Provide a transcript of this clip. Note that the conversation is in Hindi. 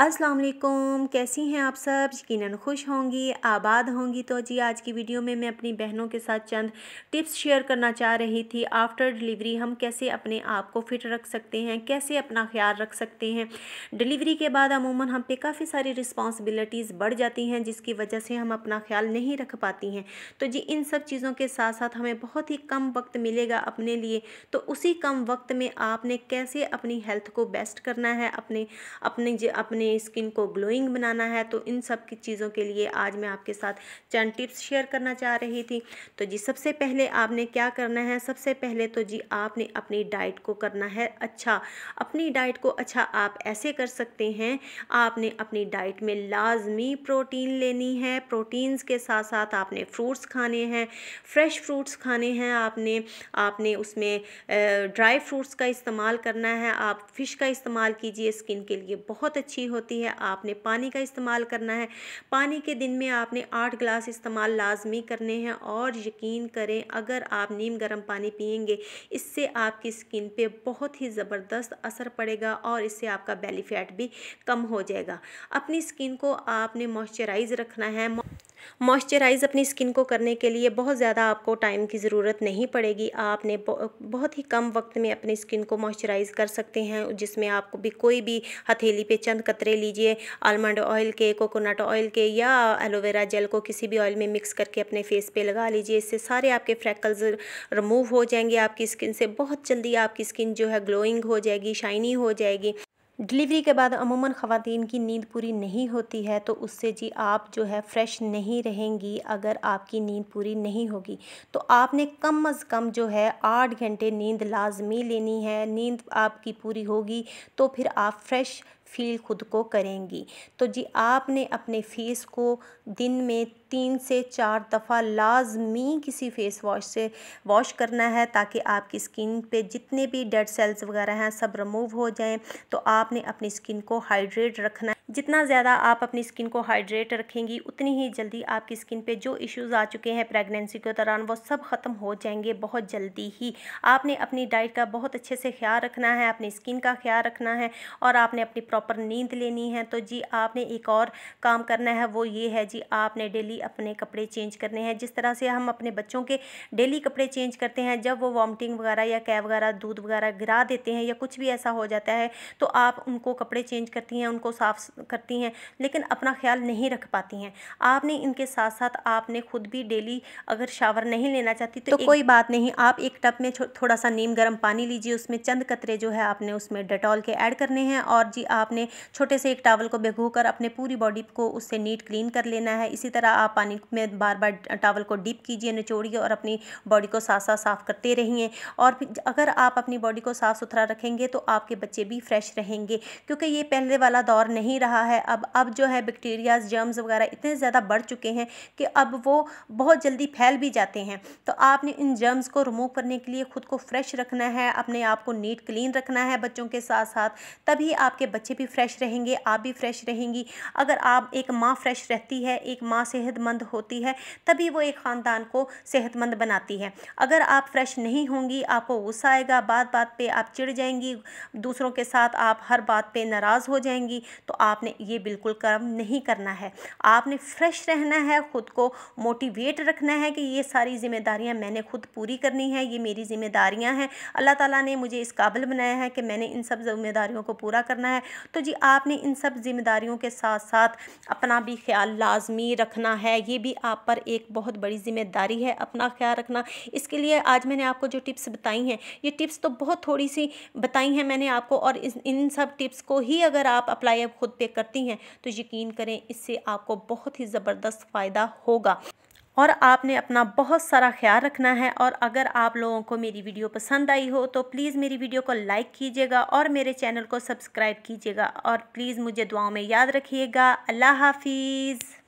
अस्सलाम वालेकुम कैसी हैं आप सब यकीनन खुश होंगी आबाद होंगी तो जी आज की वीडियो में मैं अपनी बहनों के साथ चंद टिप्स शेयर करना चाह रही थी आफ्टर डिलीवरी हम कैसे अपने आप को फिट रख सकते हैं कैसे अपना ख्याल रख सकते हैं डिलीवरी के बाद अमूमन हम पे काफ़ी सारी रिस्पॉन्सिबिलिटीज़ बढ़ जाती हैं जिसकी वजह से हम अपना ख्याल नहीं रख पाती हैं तो जी इन सब चीज़ों के साथ साथ हमें बहुत ही कम वक्त मिलेगा अपने लिए तो उसी कम वक्त में आपने कैसे अपनी हेल्थ को बेस्ट करना है अपने अपने अपने अपने स्किन को ग्लोइंग बनाना है तो इन सब की चीज़ों के लिए आज मैं आपके साथ चंद टिप्स शेयर करना चाह रही थी तो जी सबसे पहले आपने क्या करना है सबसे पहले तो जी आपने अपनी डाइट को करना है अच्छा अपनी डाइट को अच्छा आप ऐसे कर सकते हैं आपने अपनी डाइट में लाजमी प्रोटीन लेनी है प्रोटीन्स के साथ साथ आपने फ्रूट्स खाने हैं फ्रेश फ्रूट्स खाने हैं आपने आपने उसमें ड्राई फ्रूट्स का इस्तेमाल करना है आप फ़िश का इस्तेमाल कीजिए स्किन के लिए बहुत अच्छी होती है आपने पानी का इस्तेमाल करना है पानी के दिन में आपने आठ गिलास इस्तेमाल लाजमी करने हैं और यकीन करें अगर आप नीम गर्म पानी पियेंगे इससे आपकी स्किन पर बहुत ही ज़बरदस्त असर पड़ेगा और इससे आपका बेलीफैट भी कम हो जाएगा अपनी स्किन को आपने मॉइस्चराइज़ रखना है मॉइस्चराइज़ अपनी स्किन को करने के लिए बहुत ज़्यादा आपको टाइम की ज़रूरत नहीं पड़ेगी आपने बहुत ही कम वक्त में अपनी स्किन को मॉइस्चराइज़ कर सकते हैं जिसमें आपको भी कोई भी हथेली पे चंद कतरे लीजिए आलमंड ऑयल के कोकोनट ऑयल के या एलोवेरा जेल को किसी भी ऑयल में मिक्स करके अपने फेस पे लगा लीजिए इससे सारे आपके फ्रैकल्स रिमूव हो जाएंगे आपकी स्किन से बहुत जल्दी आपकी स्किन जो है ग्लोइंग हो जाएगी शाइनी हो जाएगी डिलीवरी के बाद अमूमन ख़वान की नींद पूरी नहीं होती है तो उससे जी आप जो है फ्रेश नहीं रहेंगी अगर आपकी नींद पूरी नहीं होगी तो आपने कम अज़ कम जो है आठ घंटे नींद लाजमी लेनी है नींद आपकी पूरी होगी तो फिर आप फ्रेश फील खुद को करेंगी तो जी आपने अपने फेस को दिन में तीन से चार दफ़ा लाजमी किसी फेस वॉश से वॉश करना है ताकि आपकी स्किन पे जितने भी डेड सेल्स वगैरह हैं सब रिमूव हो जाएं तो आपने अपनी स्किन को हाइड्रेट रखना है जितना ज़्यादा आप अपनी स्किन को हाइड्रेट रखेंगी उतनी ही जल्दी आपकी स्किन पे जो इश्यूज़ आ चुके हैं प्रेगनेंसी के दौरान वो सब ख़त्म हो जाएंगे बहुत जल्दी ही आपने अपनी डाइट का बहुत अच्छे से ख्याल रखना है अपनी स्किन का ख्याल रखना है और आपने अपनी प्रॉपर नींद लेनी है तो जी आपने एक और काम करना है वो ये है जी आपने डेली अपने कपड़े चेंज करने हैं जिस तरह से हम अपने बच्चों के डेली कपड़े चेंज करते हैं जब वो वॉमिटिंग वगैरह या कैब वगैरह दूध वगैरह गिरा देते हैं या कुछ भी ऐसा हो जाता है तो आप उनको कपड़े चेंज करती हैं उनको साफ़ करती हैं लेकिन अपना ख्याल नहीं रख पाती हैं आपने इनके साथ साथ आपने खुद भी डेली अगर शावर नहीं लेना चाहती तो, तो कोई बात नहीं आप एक टप में थोड़ा सा नीम गर्म पानी लीजिए उसमें चंद कतरे जो है आपने उसमें डेटॉल के ऐड करने हैं और जी आपने छोटे से एक टावल को भिगो कर अपने पूरी बॉडी को उससे नीट क्लीन कर लेना है इसी तरह आप पानी में बार बार टावल को डिप कीजिए निचोड़िए और अपनी बॉडी को साथ साथ साफ़ करते रहिए और अगर आप अपनी बॉडी को साफ़ सुथरा रखेंगे तो आपके बच्चे भी फ्रेश रहेंगे क्योंकि ये पहले वाला दौर नहीं रहा रहा है अब अब जो है बैक्टीरियाज जर्म्स वगैरह इतने ज़्यादा बढ़ चुके हैं कि अब वो बहुत जल्दी फैल भी जाते हैं तो आपने इन जर्म्स को रिमूव करने के लिए ख़ुद को फ्रेश रखना है अपने आप को नीट क्लीन रखना है बच्चों के साथ साथ तभी आपके बच्चे भी फ्रेश रहेंगे आप भी फ्रेश रहेंगी अगर आप एक माँ फ्रेश रहती है एक माँ सेहतमंद होती है तभी वो एक ख़ानदान को सेहतमंद बनाती है अगर आप फ्रेश नहीं होंगी आपको गुस्सा आएगा बात बात पे आप चिढ़ जाएंगी दूसरों के साथ आप हर बात पे नाराज़ हो जाएंगी तो आप आपने ये बिल्कुल कर्म नहीं करना है आपने फ्रेश रहना है ख़ुद को मोटिवेट रखना है कि ये सारी जिम्मेदारियाँ मैंने खुद पूरी करनी है ये मेरी जिम्मेदारियाँ हैं अल्लाह ताला ने मुझे इस काबिल बनाया है कि मैंने इन सब जिम्मेदारियों को पूरा करना है तो जी आपने इन सब जिम्मेदारियों के साथ साथ अपना भी ख्याल लाजमी रखना है ये भी आप पर एक बहुत बड़ी ज़िम्मेदारी है अपना ख्याल रखना इसके लिए आज मैंने आपको जो टिप्स बताई हैं ये टिप्स तो बहुत थोड़ी सी बताई हैं मैंने आपको और इन सब टिप्स को ही अगर आप अप्लाई ख़ुद पे करती हैं तो यकीन करें इससे आपको बहुत ही ज़बरदस्त फ़ायदा होगा और आपने अपना बहुत सारा ख्याल रखना है और अगर आप लोगों को मेरी वीडियो पसंद आई हो तो प्लीज़ मेरी वीडियो को लाइक कीजिएगा और मेरे चैनल को सब्सक्राइब कीजिएगा और प्लीज़ मुझे दुआओं में याद रखिएगा अल्लाह हाफिज़